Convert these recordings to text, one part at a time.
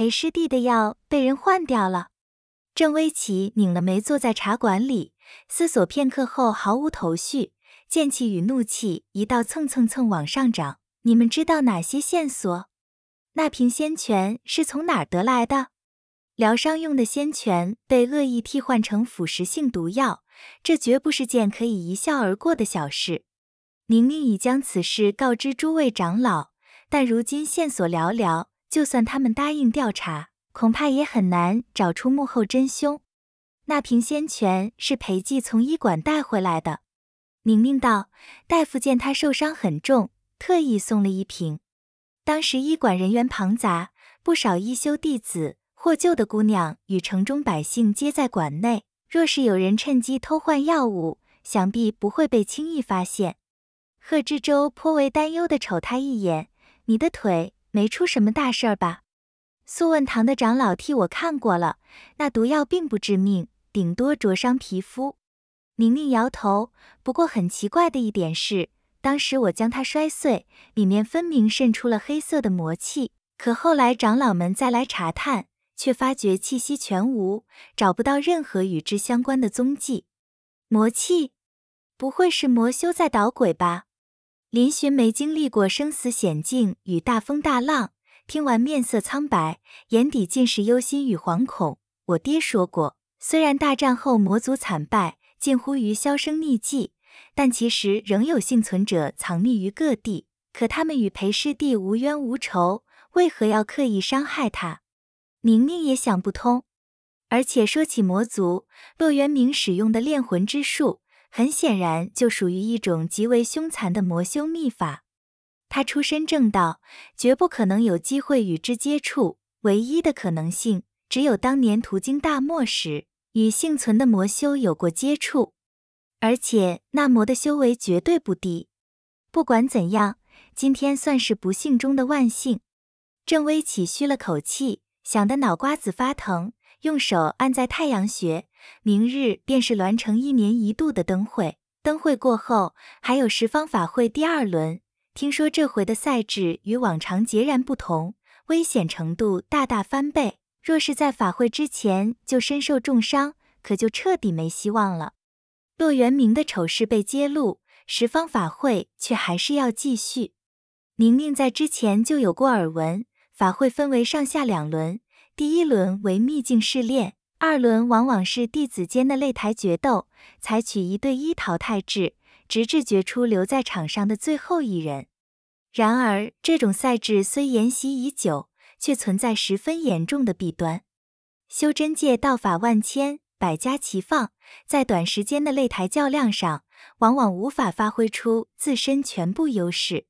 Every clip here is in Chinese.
裴师弟的药被人换掉了，郑微奇拧了眉，坐在茶馆里思索片刻后毫无头绪，剑气与怒气一道蹭蹭蹭往上涨。你们知道哪些线索？那瓶仙泉是从哪儿得来的？疗伤用的仙泉被恶意替换成腐蚀性毒药，这绝不是件可以一笑而过的小事。宁宁已将此事告知诸位长老，但如今线索寥寥。就算他们答应调查，恐怕也很难找出幕后真凶。那瓶仙泉是裴寂从医馆带回来的，宁宁道，大夫见他受伤很重，特意送了一瓶。当时医馆人员庞杂，不少一休弟子获救的姑娘与城中百姓皆在馆内，若是有人趁机偷换药物，想必不会被轻易发现。贺知州颇为担忧地瞅他一眼，你的腿？没出什么大事儿吧？素问堂的长老替我看过了，那毒药并不致命，顶多灼伤皮肤。宁宁摇头。不过很奇怪的一点是，当时我将它摔碎，里面分明渗出了黑色的魔气，可后来长老们再来查探，却发觉气息全无，找不到任何与之相关的踪迹。魔气？不会是魔修在捣鬼吧？林寻没经历过生死险境与大风大浪，听完面色苍白，眼底尽是忧心与惶恐。我爹说过，虽然大战后魔族惨败，近乎于销声匿迹，但其实仍有幸存者藏匿于各地。可他们与裴师弟无冤无仇，为何要刻意伤害他？宁宁也想不通。而且说起魔族，洛元明使用的炼魂之术。很显然，就属于一种极为凶残的魔修秘法。他出身正道，绝不可能有机会与之接触。唯一的可能性，只有当年途经大漠时，与幸存的魔修有过接触。而且那魔的修为绝对不低。不管怎样，今天算是不幸中的万幸。郑微启吁了口气，想得脑瓜子发疼，用手按在太阳穴。明日便是栾城一年一度的灯会，灯会过后还有十方法会第二轮。听说这回的赛制与往常截然不同，危险程度大大翻倍。若是在法会之前就身受重伤，可就彻底没希望了。骆元明的丑事被揭露，十方法会却还是要继续。宁宁在之前就有过耳闻，法会分为上下两轮，第一轮为秘境试炼。二轮往往是弟子间的擂台决斗，采取一对一淘汰制，直至决出留在场上的最后一人。然而，这种赛制虽沿袭已久，却存在十分严重的弊端。修真界道法万千，百家齐放，在短时间的擂台较量上，往往无法发挥出自身全部优势。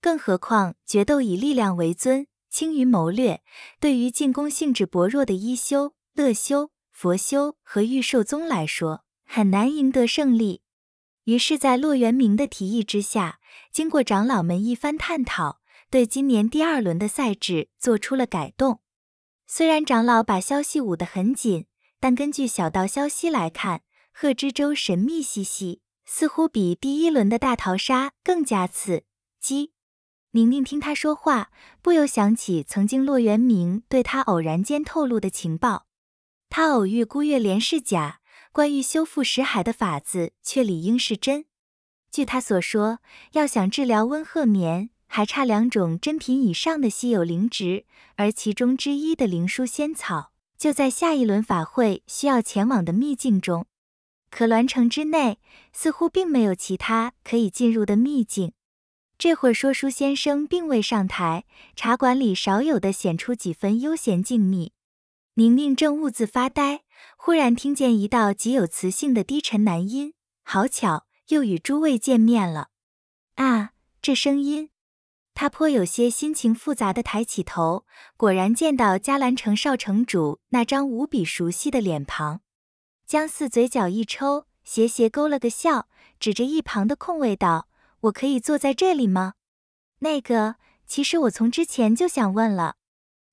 更何况，决斗以力量为尊，轻于谋略，对于进攻性质薄弱的一修。乐修、佛修和玉寿宗来说，很难赢得胜利。于是，在骆元明的提议之下，经过长老们一番探讨，对今年第二轮的赛制做出了改动。虽然长老把消息捂得很紧，但根据小道消息来看，贺知州神秘兮兮，似乎比第一轮的大逃杀更加刺激。宁宁听他说话，不由想起曾经骆元明对他偶然间透露的情报。他偶遇孤月莲是假，关于修复石海的法子却理应是真。据他所说，要想治疗温鹤眠，还差两种珍品以上的稀有灵植，而其中之一的灵书仙草就在下一轮法会需要前往的秘境中。可栾城之内似乎并没有其他可以进入的秘境。这会儿说书先生并未上台，茶馆里少有的显出几分悠闲静谧。宁宁正兀自发呆，忽然听见一道极有磁性的低沉男音：“好巧，又与诸位见面了。”啊，这声音，他颇有些心情复杂的抬起头，果然见到嘉兰城少城主那张无比熟悉的脸庞。姜四嘴角一抽，斜斜勾了个笑，指着一旁的空位道：“我可以坐在这里吗？”那个，其实我从之前就想问了。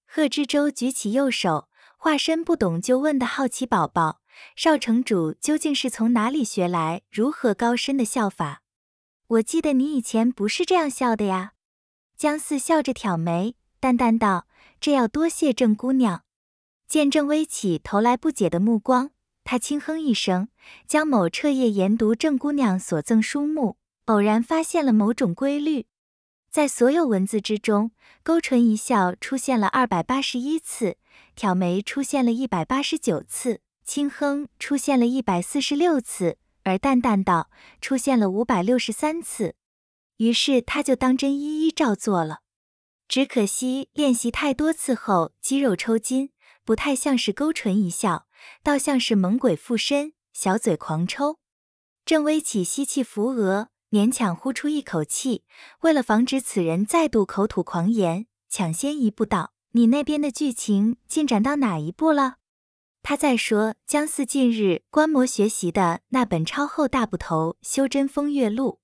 贺知州举起右手。化身不懂就问的好奇宝宝，少城主究竟是从哪里学来如何高深的笑法？我记得你以前不是这样笑的呀。姜四笑着挑眉，淡淡道：“这要多谢郑姑娘。”见郑微起投来不解的目光，他轻哼一声：“姜某彻夜研读郑姑娘所赠书目，偶然发现了某种规律。”在所有文字之中，勾唇一笑出现了二百八十一次，挑眉出现了一百八十九次，轻哼出现了一百四十六次，而淡淡道出现了五百六十三次。于是他就当真一一照做了。只可惜练习太多次后，肌肉抽筋，不太像是勾唇一笑，倒像是猛鬼附身，小嘴狂抽。正微起吸气，扶额。勉强呼出一口气，为了防止此人再度口吐狂言，抢先一步道：“你那边的剧情进展到哪一步了？”他在说江四近日观摩学习的那本超厚大部头《修真风月录》。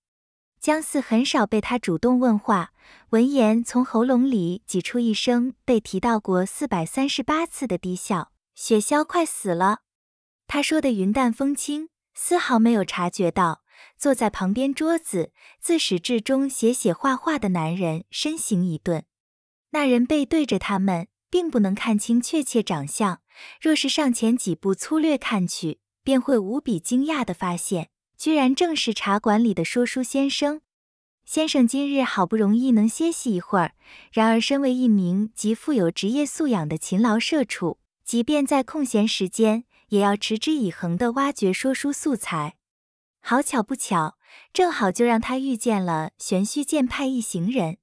江四很少被他主动问话，闻言从喉咙里挤出一声被提到过四百三十八次的低笑：“雪萧快死了。”他说的云淡风轻，丝毫没有察觉到。坐在旁边桌子，自始至终写写画画的男人身形一顿。那人背对着他们，并不能看清确切长相。若是上前几步，粗略看去，便会无比惊讶地发现，居然正是茶馆里的说书先生。先生今日好不容易能歇息一会儿，然而身为一名极富有职业素养的勤劳社畜，即便在空闲时间，也要持之以恒地挖掘说书素材。好巧不巧，正好就让他遇见了玄虚剑派一行人。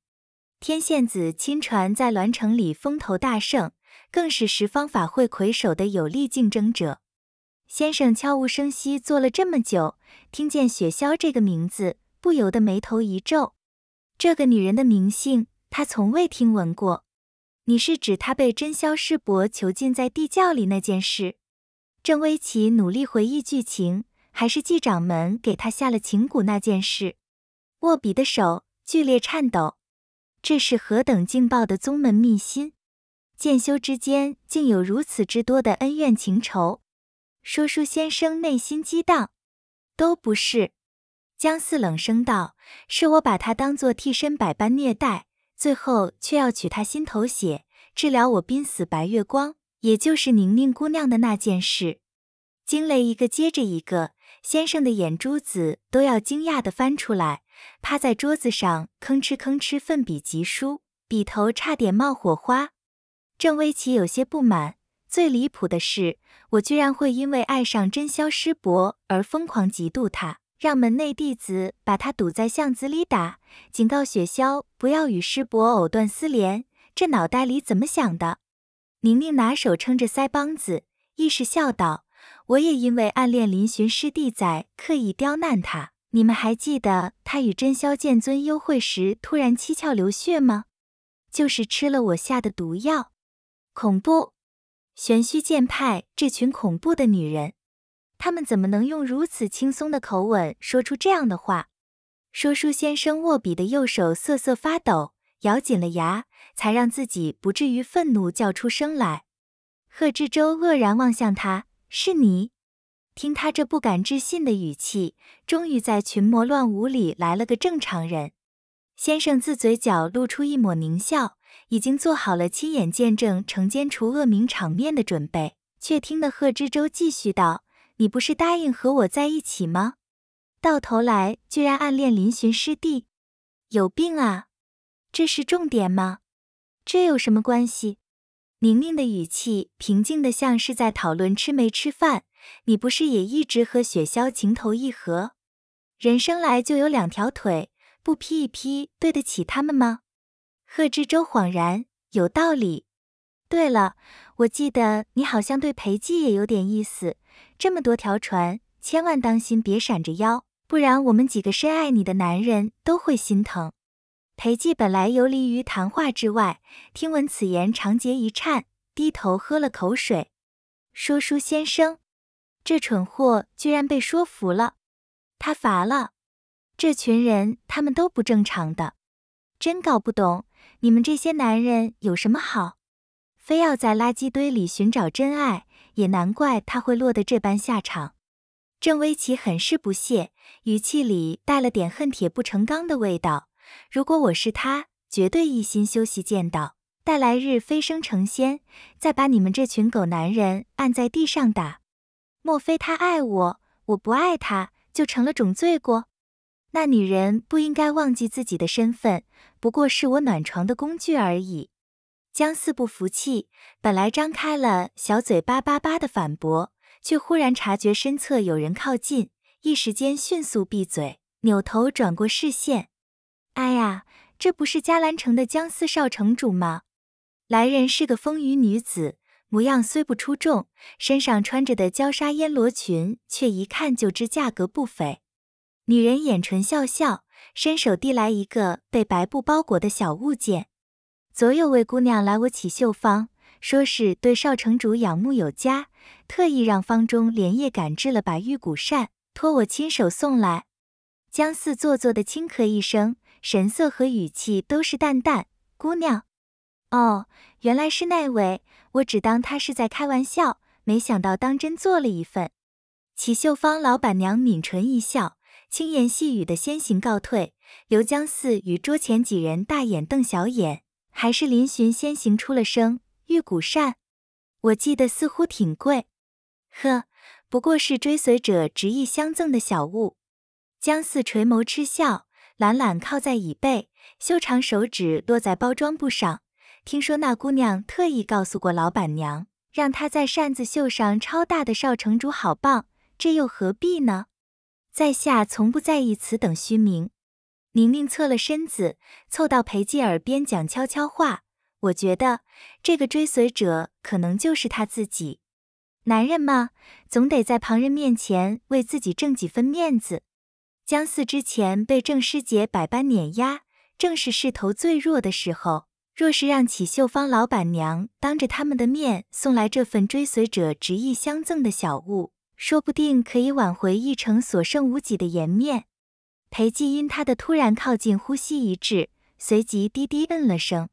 天线子亲传在栾城里风头大盛，更是十方法会魁首的有力竞争者。先生悄无声息坐了这么久，听见雪萧这个名字，不由得眉头一皱。这个女人的名姓，他从未听闻过。你是指她被真萧师伯囚禁在地窖里那件事？郑微奇努力回忆剧情。还是季掌门给他下了情蛊那件事，握笔的手剧烈颤抖。这是何等劲爆的宗门秘辛！剑修之间竟有如此之多的恩怨情仇。说书先生内心激荡。都不是，姜四冷声道：“是我把他当做替身，百般虐待，最后却要取他心头血治疗我濒死白月光，也就是宁宁姑娘的那件事。”惊雷一个接着一个。先生的眼珠子都要惊讶地翻出来，趴在桌子上吭哧吭哧奋笔疾书，笔头差点冒火花。郑微奇有些不满。最离谱的是，我居然会因为爱上真萧师伯而疯狂嫉妒他，让门内弟子把他堵在巷子里打，警告雪萧不要与师伯藕断丝连。这脑袋里怎么想的？宁宁拿手撑着腮帮子，意识笑道。我也因为暗恋林寻师弟，在刻意刁难他。你们还记得他与真萧剑尊幽会时突然七窍流血吗？就是吃了我下的毒药。恐怖！玄虚剑派这群恐怖的女人，他们怎么能用如此轻松的口吻说出这样的话？说书先生握笔的右手瑟瑟发抖，咬紧了牙，才让自己不至于愤怒叫出声来。贺知州愕然望向他。是你，听他这不敢置信的语气，终于在群魔乱舞里来了个正常人。先生自嘴角露出一抹狞笑，已经做好了亲眼见证惩奸除恶名场面的准备，却听得贺知州继续道：“你不是答应和我在一起吗？到头来居然暗恋林寻师弟，有病啊！这是重点吗？这有什么关系？”宁宁的语气平静的像是在讨论吃没吃饭。你不是也一直和雪萧情投意合？人生来就有两条腿，不劈一劈，对得起他们吗？贺知州恍然，有道理。对了，我记得你好像对裴寂也有点意思。这么多条船，千万当心别闪着腰，不然我们几个深爱你的男人都会心疼。裴寂本来游离于谈话之外，听闻此言，长睫一颤，低头喝了口水。说书先生，这蠢货居然被说服了。他乏了，这群人，他们都不正常的，真搞不懂你们这些男人有什么好，非要在垃圾堆里寻找真爱，也难怪他会落得这般下场。郑微奇很是不屑，语气里带了点恨铁不成钢的味道。如果我是他，绝对一心修习剑道，待来日飞升成仙，再把你们这群狗男人按在地上打。莫非他爱我，我不爱他，就成了种罪过？那女人不应该忘记自己的身份，不过是我暖床的工具而已。江四不服气，本来张开了小嘴巴叭叭的反驳，却忽然察觉身侧有人靠近，一时间迅速闭嘴，扭头转过视线。哎呀，这不是嘉兰城的江四少城主吗？来人是个风腴女子，模样虽不出众，身上穿着的焦纱烟罗裙却一看就知价格不菲。女人掩唇笑笑，伸手递来一个被白布包裹的小物件。昨有位姑娘来我起绣坊，说是对少城主仰慕有加，特意让坊中连夜赶制了把玉骨扇，托我亲手送来。江四做作的轻咳一声。神色和语气都是淡淡。姑娘，哦，原来是那位，我只当他是在开玩笑，没想到当真做了一份。齐秀坊老板娘抿唇一笑，轻言细语的先行告退。刘江四与桌前几人大眼瞪小眼，还是林巡先行出了声：“玉骨扇，我记得似乎挺贵。”呵，不过是追随者执意相赠的小物。江四垂眸嗤笑。懒懒靠在椅背，修长手指落在包装布上。听说那姑娘特意告诉过老板娘，让她在扇子绣上超大的少城主，好棒！这又何必呢？在下从不在意此等虚名。宁宁侧了身子，凑到裴寂耳边讲悄悄话：“我觉得这个追随者可能就是他自己。男人嘛，总得在旁人面前为自己挣几分面子。”姜四之前被郑师姐百般碾压，正是势头最弱的时候。若是让启秀坊老板娘当着他们的面送来这份追随者执意相赠的小物，说不定可以挽回一城所剩无几的颜面。裴寂因他的突然靠近，呼吸一滞，随即低低嗯了声。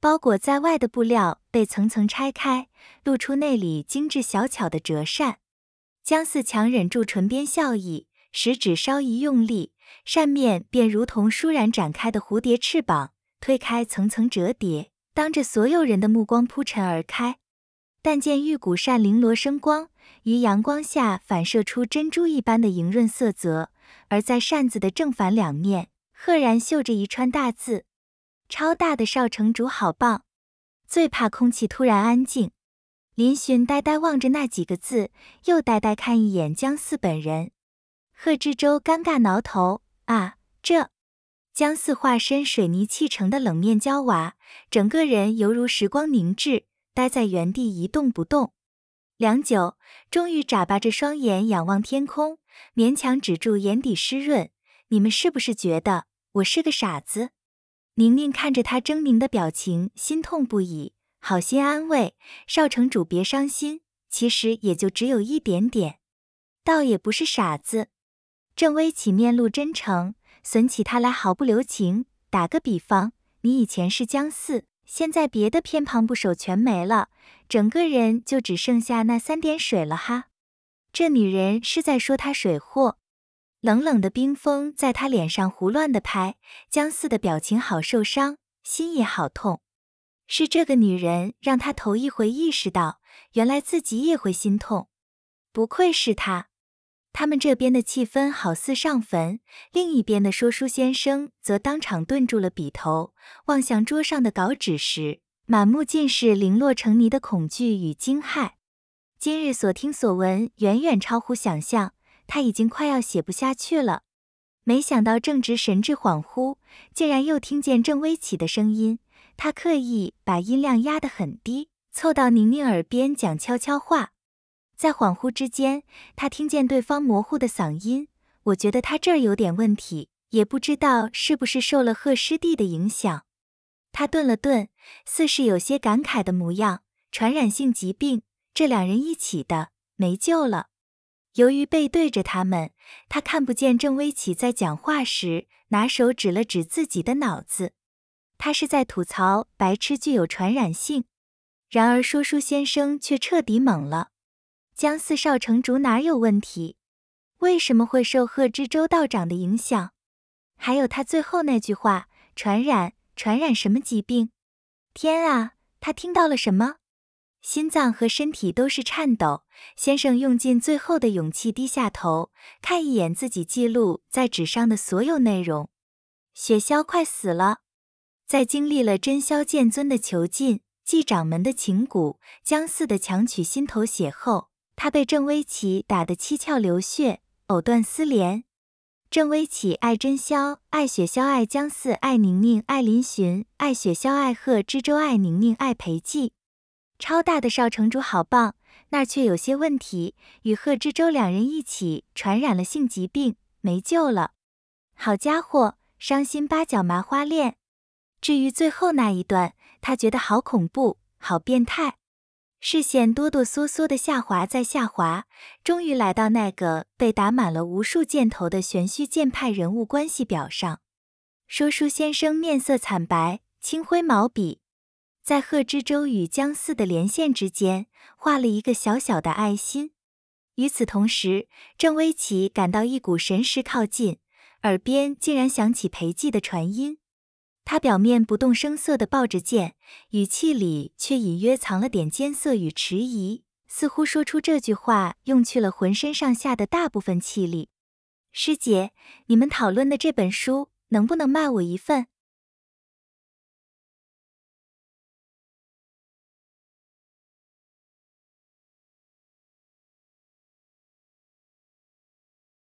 包裹在外的布料被层层拆开，露出内里精致小巧的折扇。姜四强忍住唇边笑意。食指稍一用力，扇面便如同舒然展开的蝴蝶翅膀，推开层层折叠，当着所有人的目光铺陈而开。但见玉骨扇绫罗生光，于阳光下反射出珍珠一般的莹润色泽。而在扇子的正反两面，赫然绣着一串大字。超大的少城主，好棒！最怕空气突然安静。林寻呆呆望着那几个字，又呆呆看一眼姜四本人。贺知州尴尬挠头啊，这江四化身水泥砌成的冷面焦娃，整个人犹如时光凝滞，呆在原地一动不动。良久，终于眨巴着双眼仰望天空，勉强止住眼底湿润。你们是不是觉得我是个傻子？宁宁看着他狰狞的表情，心痛不已，好心安慰少城主别伤心，其实也就只有一点点，倒也不是傻子。郑微起面露真诚，损起他来毫不留情。打个比方，你以前是江四，现在别的偏旁部首全没了，整个人就只剩下那三点水了哈。这女人是在说他水货。冷冷的冰风在他脸上胡乱的拍，江四的表情好受伤，心也好痛。是这个女人让他头一回意识到，原来自己也会心痛。不愧是他。他们这边的气氛好似上坟，另一边的说书先生则当场顿住了笔头，望向桌上的稿纸时，满目尽是零落成泥的恐惧与惊骇。今日所听所闻远远超乎想象，他已经快要写不下去了。没想到正值神志恍惚，竟然又听见郑微起的声音。他刻意把音量压得很低，凑到宁宁耳边讲悄悄话。在恍惚之间，他听见对方模糊的嗓音。我觉得他这儿有点问题，也不知道是不是受了贺师弟的影响。他顿了顿，似是有些感慨的模样。传染性疾病，这两人一起的，没救了。由于背对着他们，他看不见郑微起在讲话时拿手指了指自己的脑子。他是在吐槽白痴具有传染性。然而，说书先生却彻底懵了。江四少城主哪有问题？为什么会受贺知州道长的影响？还有他最后那句话“传染，传染什么疾病？”天啊，他听到了什么？心脏和身体都是颤抖。先生用尽最后的勇气，低下头看一眼自己记录在纸上的所有内容。雪萧快死了，在经历了真萧剑尊的囚禁、继掌门的情蛊、江四的强取心头血后。他被郑微琪打得七窍流血，藕断丝连。郑微琪爱真宵，爱雪萧，爱江四，爱宁宁，爱林寻，爱雪萧，爱贺知州，爱宁宁，爱裴寂。超大的少城主好棒，那儿却有些问题。与贺知州两人一起传染了性疾病，没救了。好家伙，伤心八角麻花链。至于最后那一段，他觉得好恐怖，好变态。视线哆哆嗦嗦的下滑，再下滑，终于来到那个被打满了无数箭头的玄虚剑派人物关系表上。说书先生面色惨白，青灰毛笔，在贺知州与姜四的连线之间画了一个小小的爱心。与此同时，郑微奇感到一股神识靠近，耳边竟然响起裴寂的传音。他表面不动声色地抱着剑，语气里却隐约藏了点艰涩与迟疑，似乎说出这句话用去了浑身上下的大部分气力。师姐，你们讨论的这本书能不能卖我一份？